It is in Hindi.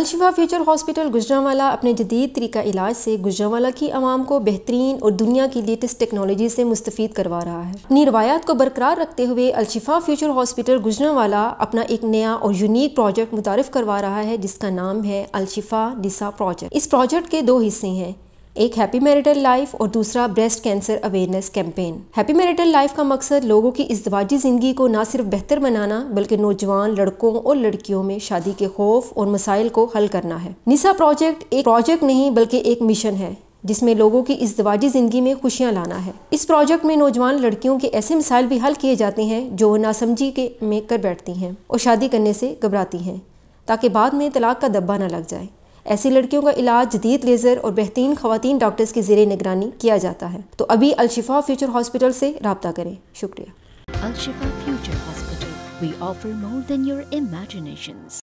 अलशिफा फ्यूचर हॉस्पिटल गुजरावाला अपने जदीद तरीका इलाज से गुजरावाला की आवाम को बेहतरीन और दुनिया की लेटेस्ट टेक्नोलॉजी से मुस्तफ़ करवा रहा है अपनी रवायात को बरकरार रखते हुए अलशिफा फ्यूचर हॉस्पिटल गुजरावाला अपना एक नया और यूनिक प्रोजेक्ट मुतारफ़ करवा रहा है जिसका नाम है अलशिफा डिसा प्रोजेक्ट इस प्रोजेक्ट के दो हिस्से हैं एक हैप्पी मैरिटल लाइफ और दूसरा breast cancer awareness campaign happy marital life का मकसद लोगों की इजवाजी ज़िंदगी को ना सिर्फ बेहतर बनाना बल्कि नौजवान लड़कों और लड़कियों में शादी के खौफ और मसाइल को हल करना है निशा प्रोजेक्ट एक प्रोजेक्ट नहीं बल्कि एक मिशन है जिसमें लोगों की इजवाजी ज़िंदगी में खुशियां लाना है इस प्रोजेक्ट में नौजवान लड़कियों के ऐसे मिसाइल भी हल किए जाते हैं जो नासमझी के में कर बैठती हैं और शादी करने से घबराती हैं ताकि बाद में तलाक का दब्बा ना लग जाए ऐसी लड़कियों का इलाज जदीद लेज़र और बेहतरीन खातन डॉक्टर्स की जेरे निगरानी किया जाता है तो अभी अलशिफा फ्यूचर हॉस्पिटल से रबता करें शुक्रिया अलशिफा फ्यूचर हॉस्पिटल